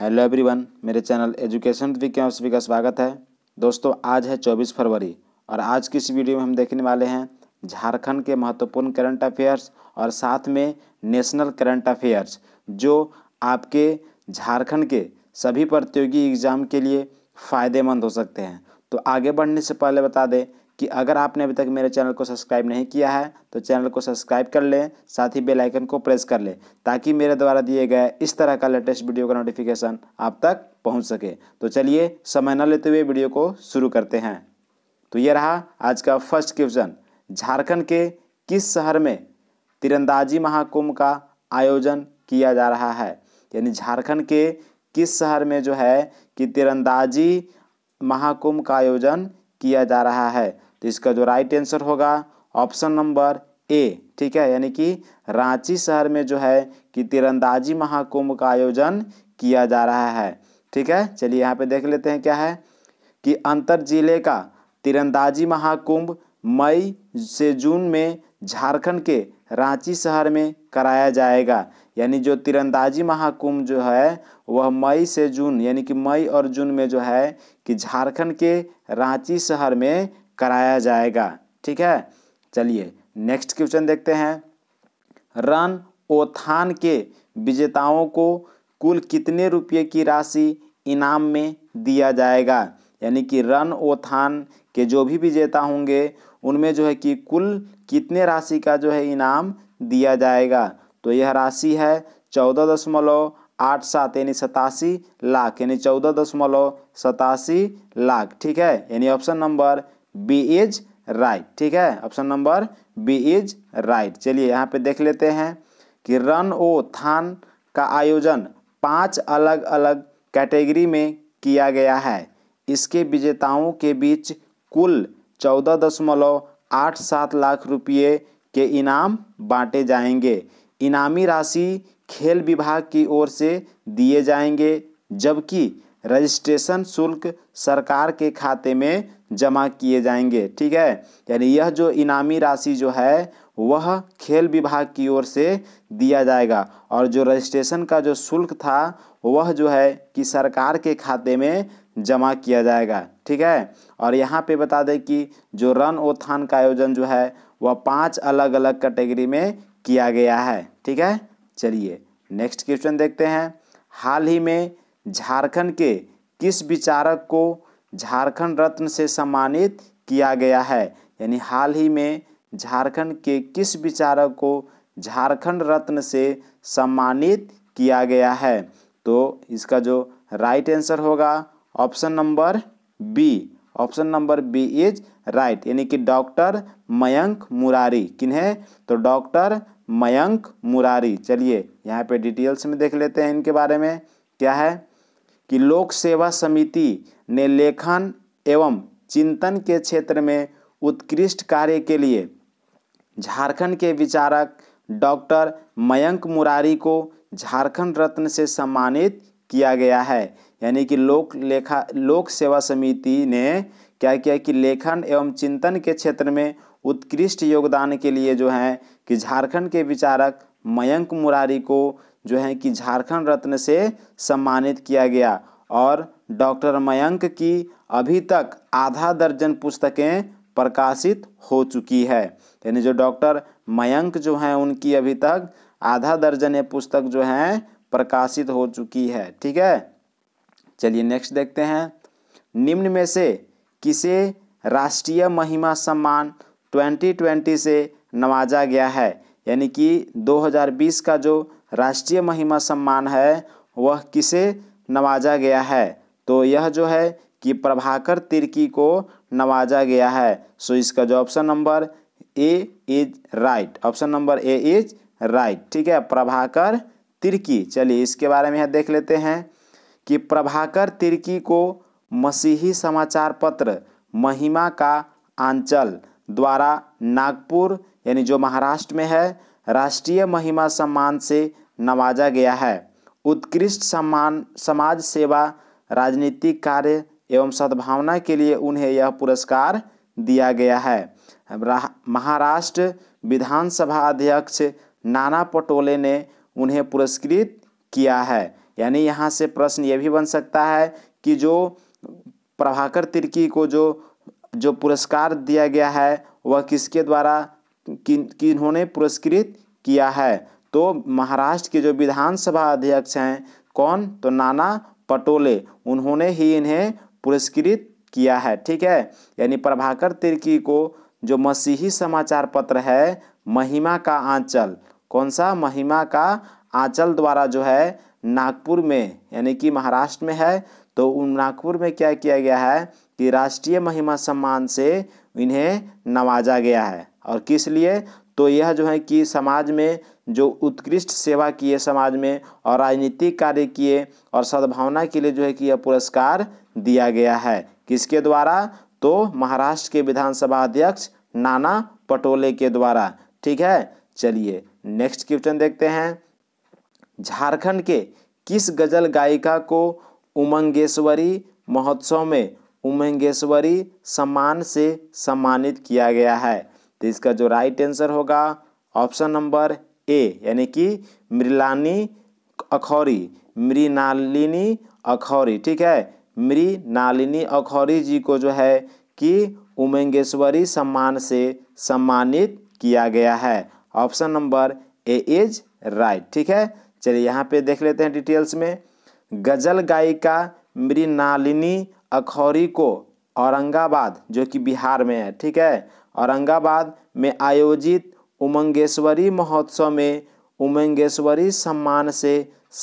hello everyone मेरे channel education Vigyan सभी का स्वागत है दोस्तों आज है 24 फरवरी और आज की इस वीडियो में हम देखने वाले हैं झारखंड के महत्वपूर्ण करंट अफेयर्स और साथ में नेशनल करंट अफेयर्स जो आपके झारखंड के सभी प्रतियोगी एग्जाम के लिए फ़ायदेमंद हो सकते हैं तो आगे बढ़ने से पहले बता दें कि अगर आपने अभी तक मेरे चैनल को सब्सक्राइब नहीं किया है तो चैनल को सब्सक्राइब कर लें साथ ही बेल आइकन को प्रेस कर लें ताकि मेरे द्वारा दिए गए इस तरह का लेटेस्ट वीडियो का नोटिफिकेशन आप तक पहुंच सके तो चलिए समय न लेते हुए वीडियो को शुरू करते हैं तो ये रहा आज का फर्स्ट क्वेश्चन झारखंड के किस शहर में तिरंदाजी महाकुंभ का आयोजन किया जा रहा है यानी झारखंड के किस शहर में जो है कि तिरंदाजी महाकुंभ का आयोजन किया जा रहा है तो इसका जो राइट आंसर होगा ऑप्शन नंबर ए ठीक है यानी कि रांची शहर में जो है कि तीरंदाजी महाकुंभ का आयोजन किया जा रहा है ठीक है चलिए यहाँ पे देख लेते हैं क्या है कि अंतर जिले का तीरंदाजी महाकुंभ मई से जून में झारखंड के रांची शहर में कराया जाएगा यानी जो तीरंदाजी महाकुंभ जो है वह मई से जून यानी कि मई और जून में जो है कि झारखंड के रांची शहर में कराया जाएगा ठीक है चलिए नेक्स्ट क्वेश्चन देखते हैं रन ओथान के विजेताओं को कुल कितने रुपये की राशि इनाम में दिया जाएगा यानी कि रन ओथान के जो भी विजेता होंगे उनमें जो है कि कुल कितने राशि का जो है इनाम दिया जाएगा तो यह राशि है चौदह दशमलव आठ सात यानी सतासी लाख यानी चौदह दशमलव सतासी लाख ठीक है यानी option number B is right ठीक है option number B is right चलिए यहाँ पे देख लेते हैं कि रन ओ थान का आयोजन पांच अलग अलग कैटेगरी में किया गया है इसके विजेताओं के बीच कुल चौदह दशमलव आठ सात लाख रुपये के इनाम बांटे जाएंगे इनामी राशि खेल विभाग की ओर से दिए जाएंगे जबकि रजिस्ट्रेशन शुल्क सरकार के खाते में जमा किए जाएंगे ठीक है यानी यह जो इनामी राशि जो है वह खेल विभाग की ओर से दिया जाएगा और जो रजिस्ट्रेशन का जो शुल्क था वह जो है कि सरकार के खाते में जमा किया जाएगा ठीक है और यहाँ पे बता दें कि जो रन उत्थान का आयोजन जो है वह पांच अलग अलग कैटेगरी में किया गया है ठीक है चलिए नेक्स्ट क्वेश्चन देखते हैं हाल ही में झारखंड के किस विचारक को झारखंड रत्न से सम्मानित किया गया है यानी हाल ही में झारखंड के किस विचारक को झारखंड रत्न से सम्मानित किया गया है तो इसका जो राइट आंसर होगा option number B option number B is right यानी कि डॉक्टर मयंक मुरारी किन्हें तो डॉक्टर मयंक मुरारी चलिए यहाँ पे डिटेल्स में देख लेते हैं इनके बारे में क्या है कि लोक सेवा समिति ने लेखन एवं चिंतन के क्षेत्र में उत्कृष्ट कार्य के लिए झारखंड के विचारक डॉक्टर मयंक मुरारी को झारखंड रत्न से सम्मानित किया गया है यानी कि लोक लेखा लोक सेवा समिति ने क्या किया कि लेखन एवं चिंतन के क्षेत्र में उत्कृष्ट योगदान के लिए जो है कि झारखंड के विचारक मयंक मुरारी को जो है कि झारखंड रत्न से सम्मानित किया गया और डॉक्टर मयंक की अभी तक आधा दर्जन पुस्तकें प्रकाशित हो चुकी है यानी जो डॉक्टर मयंक जो हैं उनकी अभी तक आधा दर्जन ये पुस्तक जो हैं प्रकाशित हो चुकी है ठीक है चलिए नेक्स्ट देखते हैं निम्न में से किसे राष्ट्रीय महिमा सम्मान 2020 से नवाजा गया है यानी कि 2020 का जो राष्ट्रीय महिमा सम्मान है वह किसे नवाजा गया है तो यह जो है कि प्रभाकर तिर्की को नवाजा गया है सो इसका जो option number A is right option number A is right ठीक है प्रभाकर तिर्की चलिए इसके बारे में देख लेते हैं कि प्रभाकर तिर्की को मसीही समाचार पत्र महिमा का आंचल द्वारा नागपुर यानी जो महाराष्ट्र में है राष्ट्रीय महिमा सम्मान से नवाजा गया है उत्कृष्ट सम्मान समाज सेवा राजनीतिक कार्य एवं सद्भावना के लिए उन्हें यह पुरस्कार दिया गया है महाराष्ट्र विधानसभा अध्यक्ष नाना पटोले ने उन्हें पुरस्कृत किया है यानी यहाँ से प्रश्न ये भी बन सकता है कि जो प्रभाकर तिर्की को जो जो पुरस्कार दिया गया है वह किसके द्वारा किन किन्होंने पुरस्कृत किया है तो महाराष्ट्र के जो विधानसभा अध्यक्ष हैं कौन तो नाना पटोले उन्होंने ही इन्हें पुरस्कृत किया है ठीक है यानी प्रभाकर तिर्की को जो मसीही समाचार पत्र है महिमा का आंचल कौन सा महिमा का आंचल द्वारा जो है नागपुर में यानी कि महाराष्ट्र में है तो उन नागपुर में क्या किया गया है कि राष्ट्रीय महिमा सम्मान से इन्हें नवाजा गया है और किस लिए तो यह जो है कि समाज में जो उत्कृष्ट सेवा किए समाज में और राजनीतिक कार्य किए और सद्भावना के लिए जो है कि यह पुरस्कार दिया गया है किसके द्वारा तो महाराष्ट्र के विधानसभा अध्यक्ष नाना पटोले के द्वारा ठीक है चलिए नेक्स्ट क्वेश्चन देखते हैं झारखंड के किस गज़ल गायिका को उमंगेश्वरी महोत्सव में उमंगेश्वरी सम्मान से सम्मानित किया गया है तो इसका जो राइट आंसर होगा ऑप्शन नंबर ए यानी कि मृलानी अखौरी मृनालिनी अखौरी ठीक है मृनालिनी अखौरी जी को जो है कि उमंगेश्वरी सम्मान से सम्मानित किया गया है option number A is right ठीक है चलिए यहाँ पे देख लेते हैं डिटेल्स में गजल गायिका मृनालिनी अखौरी को औरंगाबाद जो कि बिहार में है ठीक है औरंगाबाद में आयोजित उमंगेश्वरी महोत्सव में उमंगेश्वरी सम्मान से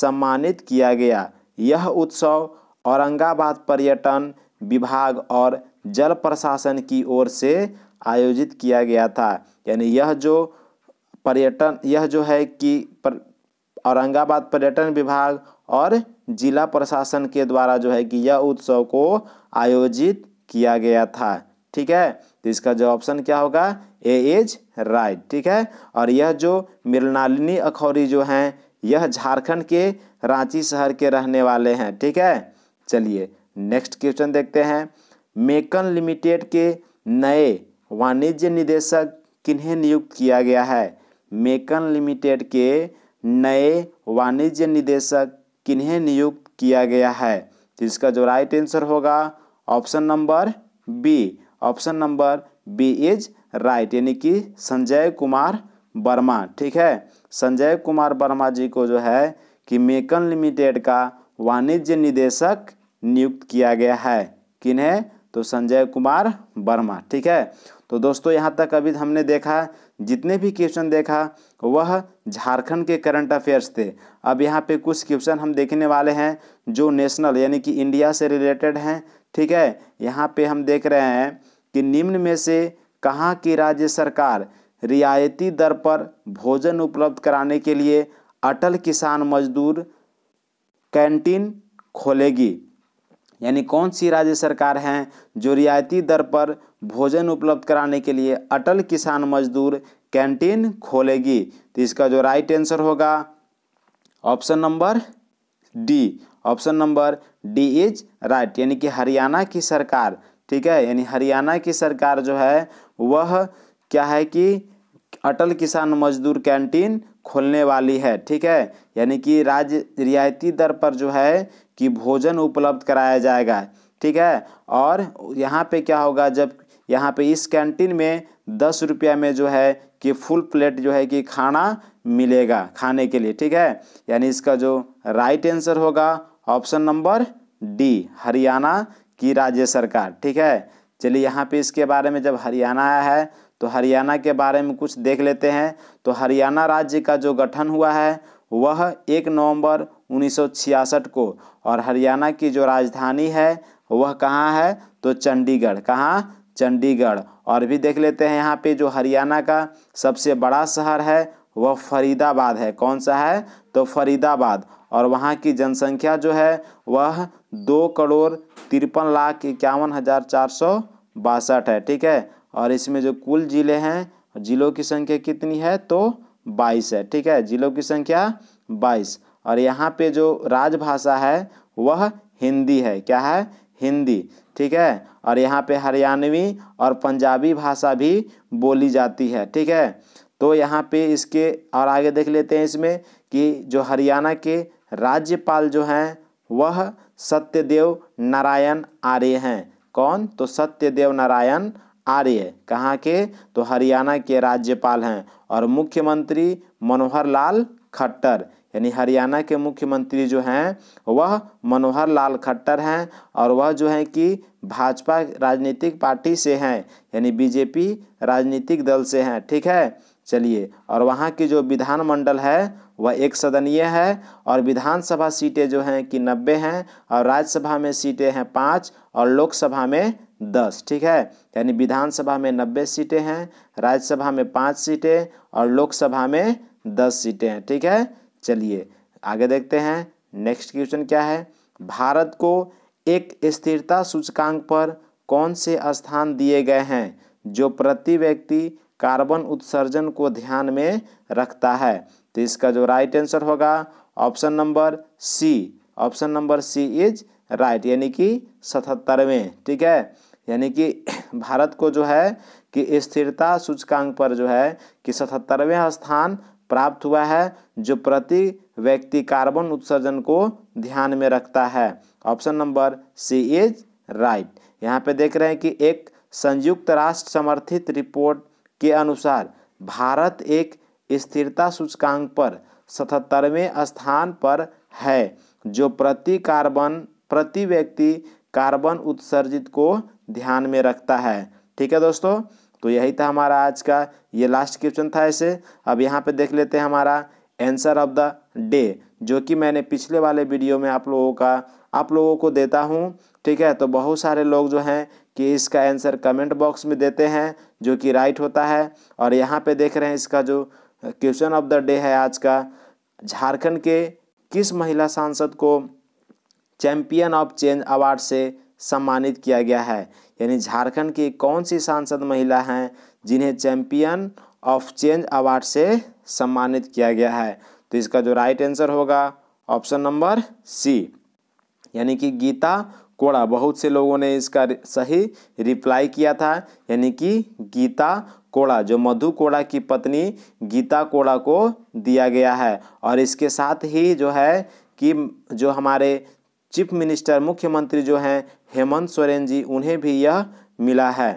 सम्मानित किया गया यह उत्सव औरंगाबाद पर्यटन विभाग और जल प्रशासन की ओर से आयोजित किया गया था यानी यह जो पर्यटन यह जो है कि पर, औरंगाबाद पर्यटन विभाग और जिला प्रशासन के द्वारा जो है कि यह उत्सव को आयोजित किया गया था ठीक है तो इसका जो ऑप्शन क्या होगा ए इज राइट ठीक है और यह जो मृणालिनी अखौरी जो हैं यह झारखंड के रांची शहर के रहने वाले हैं ठीक है चलिए नेक्स्ट क्वेश्चन देखते हैं मेकन लिमिटेड के नए वाणिज्य निदेशक किन्हें नियुक्त किया गया है मेकन लिमिटेड के नए वाणिज्य निदेशक किन्हें नियुक्त किया गया है तो इसका जो राइट आंसर होगा option number B option number B is right यानी कि संजय कुमार वर्मा ठीक है संजय कुमार वर्मा जी को जो है कि मेकन लिमिटेड का वाणिज्य निदेशक नियुक्त किया गया है किन्हें तो संजय कुमार वर्मा ठीक है तो दोस्तों यहाँ तक अभी हमने देखा जितने भी क्वेश्चन देखा वह झारखंड के करंट अफेयर्स थे अब यहाँ पे कुछ क्वेश्चन हम देखने वाले हैं जो नेशनल यानी कि इंडिया से रिलेटेड हैं ठीक है यहाँ पे हम देख रहे हैं कि निम्न में से कहाँ की राज्य सरकार रियायती दर पर भोजन उपलब्ध कराने के लिए अटल किसान मजदूर कैंटीन खोलेगी यानी कौन सी राज्य सरकार हैं जो रियायती दर पर भोजन उपलब्ध कराने के लिए अटल किसान मजदूर कैंटीन खोलेगी तो इसका जो राइट आंसर होगा option number D option number D is right यानी कि हरियाणा की सरकार ठीक है यानी हरियाणा की सरकार जो है वह क्या है कि अटल किसान मजदूर कैंटीन खोलने वाली है ठीक है यानी कि राज्य रियायती दर पर जो है कि भोजन उपलब्ध कराया जाएगा ठीक है और यहाँ पे क्या होगा जब यहाँ पे इस कैंटीन में दस रुपया में जो है कि फुल प्लेट जो है कि खाना मिलेगा खाने के लिए ठीक है यानी इसका जो राइट आंसर होगा ऑप्शन नंबर डी हरियाणा की राज्य सरकार ठीक है चलिए यहाँ पे इसके बारे में जब हरियाणा आया है तो हरियाणा के बारे में कुछ देख लेते हैं तो हरियाणा राज्य का जो गठन हुआ है वह एक नवंबर 1966 को और हरियाणा की जो राजधानी है वह कहाँ है तो चंडीगढ़ कहाँ चंडीगढ़ और भी देख लेते हैं यहाँ पे जो हरियाणा का सबसे बड़ा शहर है वह फरीदाबाद है कौन सा है तो फरीदाबाद और वहाँ की जनसंख्या जो है वह दो करोड़ तिरपन लाख इक्यावन हज़ार चार सौ बासठ है ठीक है और इसमें जो कुल ज़िले हैं ज़िलों की संख्या कितनी है तो बाईस है ठीक है ज़िलों की संख्या बाईस और यहाँ पे जो राजभाषा है वह हिंदी है क्या है हिंदी ठीक है और यहाँ पे हरियाणवी और पंजाबी भाषा भी बोली जाती है ठीक है तो यहाँ पे इसके और आगे देख लेते हैं इसमें कि जो हरियाणा के राज्यपाल जो हैं वह सत्यदेव नारायण आर्य हैं कौन तो सत्यदेव नारायण आर्य कहाँ के तो हरियाणा के राज्यपाल हैं और मुख्यमंत्री मनोहर लाल खट्टर यानी हरियाणा के मुख्यमंत्री जो हैं वह मनोहर लाल खट्टर हैं और वह जो है कि भाजपा राजनीतिक पार्टी से हैं यानी बीजेपी राजनीतिक दल से हैं ठीक है चलिए और वहाँ की जो विधानमंडल है वह एक सदनीय है और विधानसभा सीटें जो हैं कि नब्बे हैं और राज्यसभा में सीटें हैं पाँच और लोकसभा में दस ठीक है यानी विधानसभा में नब्बे सीटें हैं राज्यसभा में पाँच सीटें और लोकसभा में दस सीटें हैं ठीक है चलिए आगे देखते हैं नेक्स्ट क्वेश्चन क्या है भारत को एक स्थिरता सूचकांक पर कौन से स्थान दिए गए हैं जो प्रति व्यक्ति कार्बन उत्सर्जन को ध्यान में रखता है तो इसका जो राइट आंसर होगा option number C option number C is right यानी कि सतहत्तरवें ठीक है यानी कि भारत को जो है कि स्थिरता सूचकांक पर जो है कि सतहत्तरवें स्थान प्राप्त हुआ है जो प्रति व्यक्ति कार्बन उत्सर्जन को ध्यान में रखता है option number C is right यहाँ पे देख रहे हैं कि एक संयुक्त राष्ट्र समर्थित रिपोर्ट के अनुसार भारत एक स्थिरता सूचकांक पर सतहत्तरवें स्थान पर है जो प्रति कार्बन प्रति व्यक्ति कार्बन उत्सर्जित को ध्यान में रखता है ठीक है दोस्तों तो यही था हमारा आज का ये लास्ट क्वेश्चन था इसे अब यहाँ पे देख लेते हैं हमारा आंसर ऑफ द डे जो कि मैंने पिछले वाले वीडियो में आप लोगों का आप लोगों को देता हूँ ठीक है तो बहुत सारे लोग जो हैं कि इसका आंसर कमेंट बॉक्स में देते हैं जो कि राइट होता है और यहाँ पे देख रहे हैं इसका जो क्वेश्चन ऑफ द डे है आज का झारखंड के किस महिला सांसद को चैंपियन ऑफ चेंज अवार्ड से सम्मानित किया गया है यानी झारखंड की कौन सी सांसद महिला हैं जिन्हें चैंपियन ऑफ चेंज अवार्ड से सम्मानित किया गया है तो इसका जो राइट आंसर होगा ऑप्शन नंबर सी यानी कि गीता कोड़ा बहुत से लोगों ने इसका सही रिप्लाई किया था यानी कि गीता कोड़ा जो मधु कोड़ा की पत्नी गीता कोड़ा को दिया गया है और इसके साथ ही जो है कि जो हमारे चीफ मिनिस्टर मुख्यमंत्री जो हैं हेमंत सोरेन जी उन्हें भी यह मिला है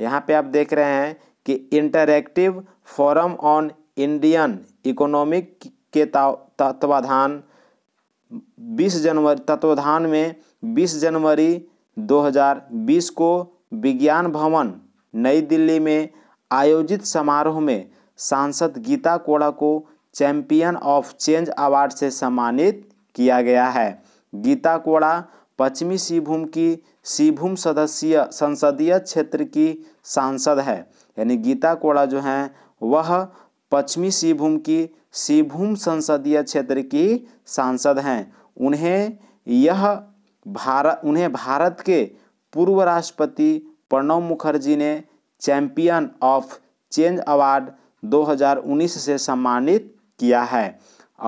यहाँ पे आप देख रहे हैं कि interactive forum on Indian economic के तत्वाधान 20 जनवरी तत्वाधान में 20 जनवरी 2020 को विज्ञान भवन नई दिल्ली में आयोजित समारोह में सांसद गीता कोड़ा को चैंपियन ऑफ चेंज अवार्ड से सम्मानित किया गया है गीता कोड़ा पश्चिमी सिंहभूम की सिंहभूम सदस्य संसदीय क्षेत्र की सांसद है यानी गीता कोड़ा जो हैं वह पश्चिमी सिंहभूम की सिंहभूम संसदीय क्षेत्र की सांसद हैं उन्हें यह भारत उन्हें भारत के पूर्व राष्ट्रपति प्रणब मुखर्जी ने चैंपियन ऑफ चेंज अवार्ड 2019 से सम्मानित किया है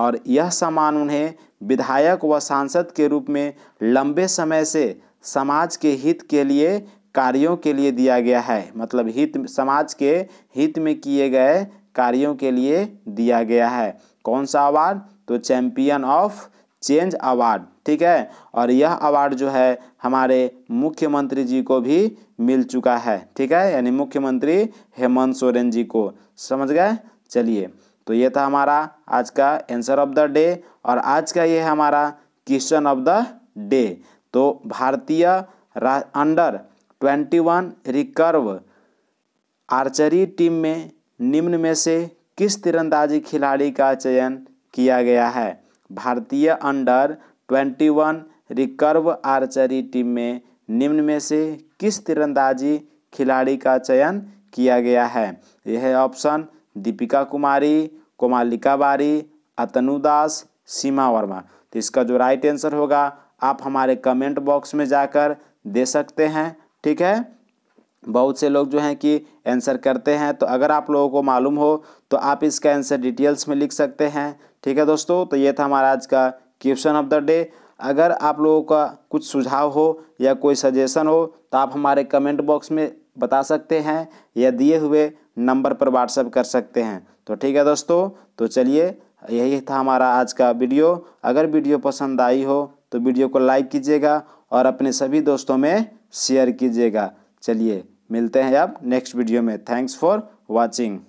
और यह सम्मान उन्हें विधायक व सांसद के रूप में लंबे समय से समाज के हित के लिए कार्यों के लिए दिया गया है मतलब हित समाज के हित में किए गए कार्यों के लिए दिया गया है कौन सा अवार्ड तो चैंपियन ऑफ चेंज अवार्ड ठीक है और यह अवार्ड जो है हमारे मुख्यमंत्री जी को भी मिल चुका है ठीक है यानी मुख्यमंत्री हेमंत सोरेन जी को समझ गए चलिए तो ये था हमारा आज का आंसर ऑफ द डे और आज का ये हमारा क्वेश्चन ऑफ द डे तो भारतीय under twenty one recurve archery team में निम्न में से किस तीरंदाजी खिलाड़ी का चयन किया गया है भारतीय under twenty one recurve archery team में निम्न में से किस तीरंदाजी खिलाड़ी का चयन किया गया है यह ऑप्शन दीपिका कुमारी कोमालिका बारी अतनु दास सीमा वर्मा तो इसका जो राइट आंसर होगा आप हमारे कमेंट बॉक्स में जाकर दे सकते हैं ठीक है बहुत से लोग जो हैं कि आंसर करते हैं तो अगर आप लोगों को मालूम हो तो आप इसका आंसर डिटेल्स में लिख सकते हैं ठीक है दोस्तों तो ये था हमारा आज का क्वेश्चन ऑफ द डे अगर आप लोगों का कुछ सुझाव हो या कोई सजेशन हो तो आप हमारे कमेंट बॉक्स में बता सकते हैं या दिए हुए नंबर पर व्हाट्सअप कर सकते हैं तो ठीक है दोस्तों तो चलिए यही था हमारा आज का वीडियो अगर वीडियो पसंद आई हो तो वीडियो को लाइक कीजिएगा और अपने सभी दोस्तों में शेयर कीजिएगा चलिए मिलते हैं आप नेक्स्ट वीडियो में थैंक्स फॉर वॉचिंग